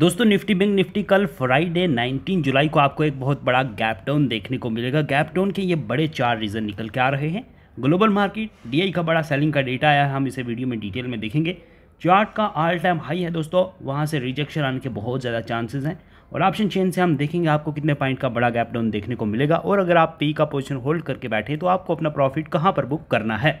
दोस्तों Nifty bank Nifty कल Friday 19 जुलाई को आपको एक बहुत बड़ा गैप डाउन देखने को मिलेगा गैप डाउन के ये बड़े चार रीज़न निकल के आ रहे हैं ग्लोबल मार्केट डीआई का बड़ा सेलिंग का डेटा आया हम इसे वीडियो में डिटेल में देखेंगे चार्ट का ऑल टाइम हाई है दोस्तों वहाँ से रिजेक्शन आने के बहुत ज़्यादा चांसेज हैं और ऑप्शन चेन से हम देखेंगे आपको कितने पॉइंट का बड़ा गैप डाउन देखने को मिलेगा और अगर आप पी का पोजिशन होल्ड करके बैठे तो आपको अपना प्रॉफिट कहाँ पर बुक करना है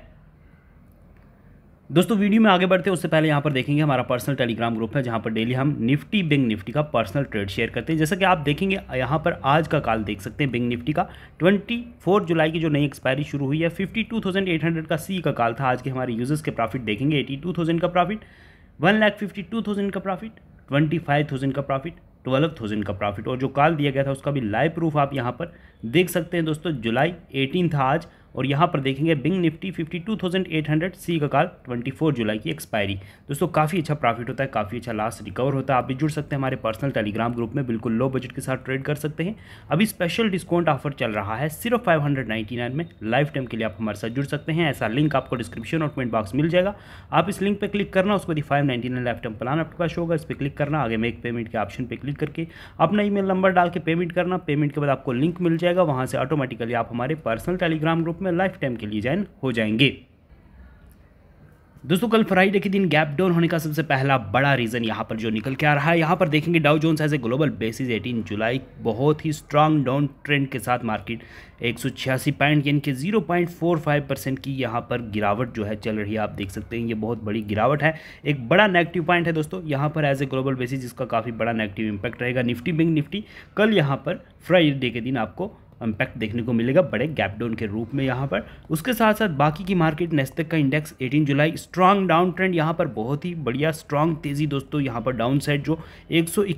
दोस्तों वीडियो में आगे बढ़ते हैं उससे पहले यहाँ पर देखेंगे हमारा पर्सनल टेलीग्राम ग्रुप है जहाँ पर डेली हम निफ्टी बिंग निफ्टी का पर्सनल ट्रेड शेयर करते हैं जैसा कि आप देखेंगे यहाँ पर आज का काल देख सकते हैं बिंग निफ्टी का 24 जुलाई की जो नई एक्सपायरी शुरू हुई है 52,800 का सी का काल था आज के हमारे यूजर्स के प्रॉफिट देखेंगे एटी का profit one fifty two thousand का प्रॉफिट ट्वेंटी फाइव थाउजेंड का प्रॉफिट ट्वेल्व थाउजेंड का प्रॉफिट और जो काल दिया गया था उसका भी लाइव प्रूफ आप यहाँ पर देख सकते हैं दोस्तों जुलाई एटीन था आज और यहाँ पर देखेंगे बिंग निफ्टी 52,800 सी का काल 24 जुलाई की एक्सपायरी दोस्तों काफ़ी अच्छा प्रॉफिट होता है काफ़ी अच्छा लास्ट रिकवर होता है आप भी जुड़ सकते हैं हमारे पर्सनल टेलीग्राम ग्रुप में बिल्कुल लो बजट के साथ ट्रेड कर सकते हैं अभी स्पेशल डिस्काउंट ऑफर चल रहा है सिर्फ फाइव में लाइफ टाइम के लिए आप हमारे साथ जुड़ सकते हैं ऐसा लिंक आपको डिस्क्रिप्शन और कमेंट बॉक्स मिल जाएगा आप इस लिंक पर क्लिक करना उसके बाद फाइव लाइफ टाइम प्लान आपके पास होगा इस पर क्लिक करना आगे मेक पेमेंट के ऑप्शन पर क्लिक करके अपना ई नंबर डाल के पेमेंट करना पेमेंट के बाद आपको लिंक मिल जाएगा वहाँ से ऑटोमेटिकली आप हमारे पर्सनल टेलीग्राम ग्रुप में में लाइफ टाइम के लिए ज्वाइन हो जाएंगे दोस्तों कल फ्राइडे के दिन गैप डाउन होने का सबसे पहला बड़ा रीज़न यहां पर जो निकल के आ रहा है यहां पर देखेंगे Dow Jones as a global basis 18 जुलाई बहुत ही स्ट्रांग डाउन ट्रेंड के साथ मार्केट एक सौ छियासी पॉइंट यानी कि zero point four five percent की यहां पर गिरावट जो है चल रही है आप देख सकते हैं ये बहुत बड़ी गिरावट है एक बड़ा नेगेटिव पॉइंट है दोस्तों यहाँ पर एज ए ग्लोबल बेसिस इसका काफ़ी बड़ा नेगेटिव इम्पैक्ट रहेगा निफ्टी बैंक निफ्टी कल यहाँ पर फ्राइडे के दिन आपको इम्पैक्ट देखने को मिलेगा बड़े गैप डाउन के रूप में यहाँ पर उसके साथ साथ बाकी की मार्केट नेस्तक का इंडेक्स 18 जुलाई स्ट्रांग डाउन ट्रेंड यहाँ पर बहुत ही बढ़िया स्ट्रांग तेजी दोस्तों यहाँ पर डाउन साइड जो एक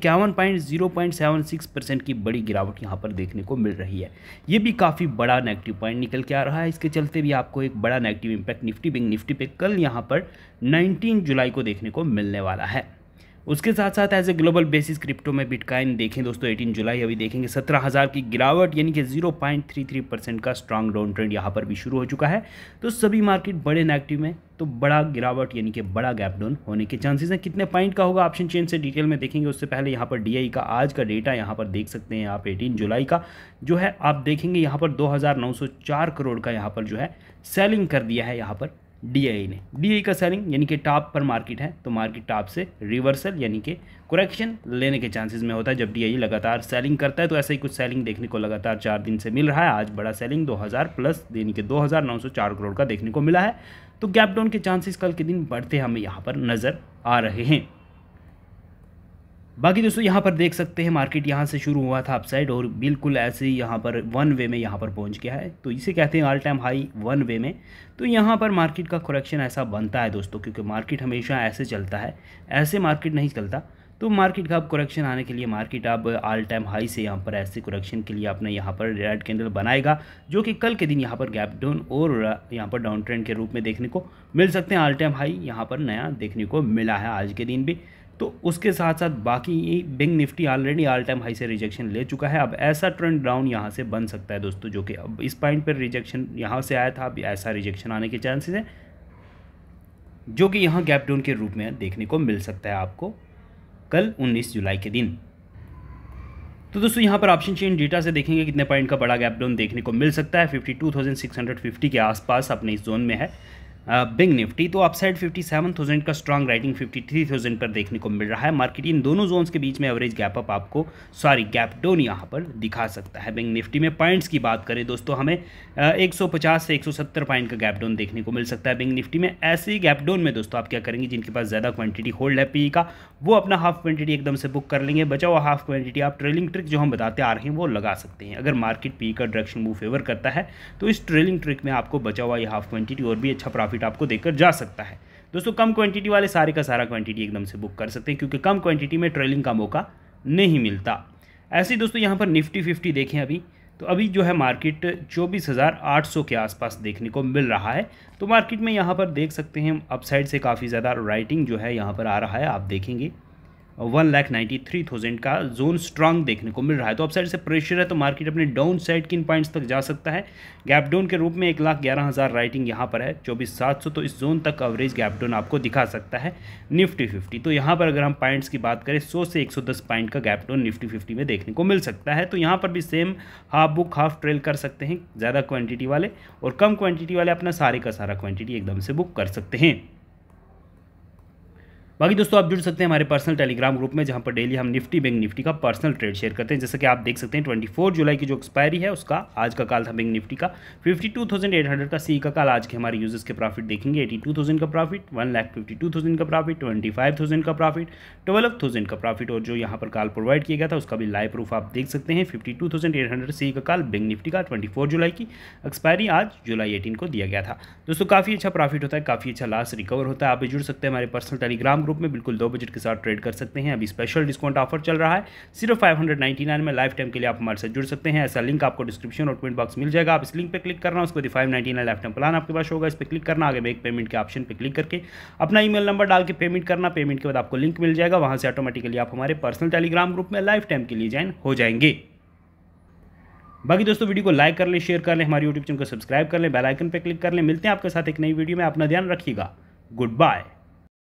परसेंट की बड़ी गिरावट यहाँ पर देखने को मिल रही है ये भी काफ़ी बड़ा नेगेटिव पॉइंट निकल के आ रहा है इसके चलते भी आपको एक बड़ा negative impact Nifty bank Nifty पे कल यहाँ पर नाइनटीन जुलाई को देखने को मिलने वाला है उसके साथ साथ as a global basis crypto में बिटकॉइन देखें दोस्तों 18 जुलाई अभी देखेंगे सत्रह हज़ार की गिरावट यानी कि 0.33 परसेंट का स्ट्रांग डाउन ट्रेंड यहाँ पर भी शुरू हो चुका है तो सभी मार्केट बड़े नेगेटिव में तो बड़ा गिरावट यानी कि बड़ा गैप डाउन होने के चांसेस हैं कितने पॉइंट का होगा ऑप्शन चेंज से डिटेल में देखेंगे उससे पहले यहाँ पर डी का आज का डेटा यहाँ पर देख सकते हैं आप एटीन जुलाई का जो है आप देखेंगे यहाँ पर दो करोड़ का यहाँ पर जो है सेलिंग कर दिया है यहाँ पर डी ने डी का सेलिंग यानी कि टॉप पर मार्केट है तो मार्केट टॉप से रिवर्सल यानी कि करेक्शन लेने के चांसेस में होता है जब डी लगातार सेलिंग करता है तो ऐसा ही कुछ सेलिंग देखने को लगातार चार दिन से मिल रहा है आज बड़ा सेलिंग 2000 प्लस यानी कि 2904 करोड़ का देखने को मिला है तो गैप डाउन के चांसेस कल के दिन बढ़ते हमें यहाँ पर नज़र आ रहे हैं बाकी दोस्तों यहाँ पर देख सकते हैं मार्केट यहाँ से शुरू हुआ था अपसाइड और बिल्कुल ऐसे ही यहाँ पर वन वे में यहाँ पर पहुँच गया है तो इसे कहते हैं all time high one way में तो यहाँ पर मार्केट का करेक्शन ऐसा बनता है दोस्तों क्योंकि मार्केट हमेशा ऐसे चलता है ऐसे मार्केट नहीं चलता तो मार्केट का अब करेक्शन आने के लिए मार्केट अब ऑल टाइम हाई से यहाँ पर ऐसे करेक्शन के लिए अपने यहाँ पर रेड कैंडल बनाएगा जो कि कल के दिन यहाँ पर गैप डाउन और यहाँ पर डाउन ट्रेंड के रूप में देखने को मिल सकते हैं ऑल टाइम हाई यहाँ पर नया देखने को मिला है आज के दिन भी तो उसके साथ साथ बाकी bank Nifty already all time high से रिजेक्शन ले चुका है अब ऐसा ट्रेंड डाउन यहाँ से बन सकता है दोस्तों जो कि अब इस पॉइंट पर रिजेक्शन यहाँ से आया था अब ऐसा रिजेक्शन आने के चांसेस हैं जो कि यहाँ गैप डाउन के रूप में देखने को मिल सकता है आपको कल उन्नीस जुलाई के दिन तो दोस्तों यहाँ पर ऑप्शन चेन डेटा से देखेंगे कितने पॉइंट का बड़ा गैप डाउन देखने को मिल सकता है 52,650 के आसपास अपने इस जोन में है बिग निफ्टी तो अपसाइड 57,000 का स्ट्रांग राइटिंग 53,000 पर देखने को मिल रहा है मार्केट इन दोनों जोन्स के बीच में एवरेज गैप अप आपको सॉरी गैप डाउन यहाँ पर दिखा सकता है बिग निफ्टी में पॉइंट्स की बात करें दोस्तों हमें एक 150 से 170 पॉइंट का गैप डाउन देखने को मिल सकता है बिग निफ्टी में ऐसे ही गैप में दोस्तों आप क्या करेंगे जिनके पास ज़्यादा क्वांटिटी होल्ड है पी e का वो अपना हाफ क्वांटिटी एकदम से बुक कर लेंगे बचा हुआ हाफ क्वांटिटी आप ट्रेलिंग ट्रिक जो हम बताते आ रहे हैं वो लगा सकते हैं अगर मार्केट पी e का डायरेक्शन मूव फेवर करता है तो इस ट्रेलिंग ट्रिक में आपको बचा हुआ ये हाफ क्वान्टिटी और भी अच्छा प्राप्त प्रॉफिट आपको देकर जा सकता है दोस्तों कम क्वांटिटी वाले सारे का सारा क्वांटिटी एकदम से बुक कर सकते हैं क्योंकि कम क्वांटिटी में ट्रेलिंग का मौका नहीं मिलता ऐसे ही दोस्तों यहाँ पर निफ्टी फिफ्टी देखें अभी तो अभी जो है मार्केट 24,800 के आसपास देखने को मिल रहा है तो मार्केट में यहाँ पर देख सकते हैं हम अपसाइड से काफ़ी ज़्यादा राइटिंग जो है यहाँ पर आ रहा है आप देखेंगे one lakh ninety three thousand का जोन स्ट्रांग देखने को मिल रहा है तो अपसाइड से प्रेशर है तो मार्केट अपने डाउन साइड किन पॉइंट्स तक जा सकता है गैप डाउन के रूप में एक लाख ग्यारह हज़ार राइटिंग यहाँ पर है चौबीस सात सौ तो इस जोन तक कवरेज गैप डाउन आपको दिखा सकता है निफ्टी फिफ्टी तो यहाँ पर अगर हम पॉइंट्स की बात करें सौ से एक सौ दस पॉइंट का गैप डाउन निफ्टी फिफ्टी में देखने को मिल सकता है तो यहाँ पर भी same half book half trail कर सकते हैं ज़्यादा क्वान्टिटी वाले और कम क्वान्टिटी वाले अपना सारे का सारा क्वान्टिटी एकदम से बुक कर सकते हैं बाकी दोस्तों आप जुड़ सकते हैं हमारे पर्सनल टेलीग्राम ग्रुप में जहाँ पर डेली हम निफ्टी बैंक निफ्टी का पर्सनल ट्रेड शेयर करते हैं जैसे कि आप देख सकते हैं 24 जुलाई की जो एक्सपायरी है उसका आज का काल था बैंक निफ्टी का 52,800 का सी e का काल आज के हमारे यूजर्स के प्रॉफिट देखेंगे एटी का प्रॉफिट वन का प्रॉफिट ट्वेंटी का प्रॉफिट ट्वेल्व का प्रॉफिट और जो यहाँ पर काल प्रोवाइड किया गया था उसका भी लाइव प्रूफ आप देख सकते हैं फिफ्टी सी e का काल बैंक निफ्टी का ट्वेंटी जुलाई की एक्सपायरी आज जुलाई एटीन को दिया गया था दोस्तों काफ़ी अच्छा प्रॉफिट होता है काफ़ी अच्छा लास्ट रिकवर होता है आप भी जुड़ सकते हैं हमारे पर्सनल टेलीग्राम ग्रुप में बिल्कुल दो बजट के साथ ट्रेड कर सकते हैं अभी स्पेशल डिस्काउंट ऑफर चल रहा है सिर्फ फाइव हंड्रेड नाइन में लाइफ टाइम के लिए आप हमारे साथ जुड़ सकते हैं ऐसा लिंक आपको डिस्क्रिप्शन और कमेंट बॉक्स मिल जाएगा आप इस लिंक पर क्लिक करना उसके बाद five ninety nine life time plan आपके पास होगा इस पर क्लिक करना आगे बैक पेमेंट के ऑप्शन पर क्लिक करके अपना ईमेल नंबर डाल के पेमेंट करना पेमेंट के बाद आपको लिंक मिल जाएगा वहाँ से ऑटोमेटिकली आप हमारे पर्सनल टेलीग्राम ग्रुप में लाइफ टाइम के लिए ज्वाइन हो जाएंगे बाकी दोस्तों वीडियो को लाइक कर लें शेयर कर लें हमारे यूट्यूब चैनल को सब्सक्राइब कर लें बेल आइकन पर क्लिक कर लें मिलते हैं आपके साथ एक नई वीडियो में अपना ध्यान रखिएगा गुड बाय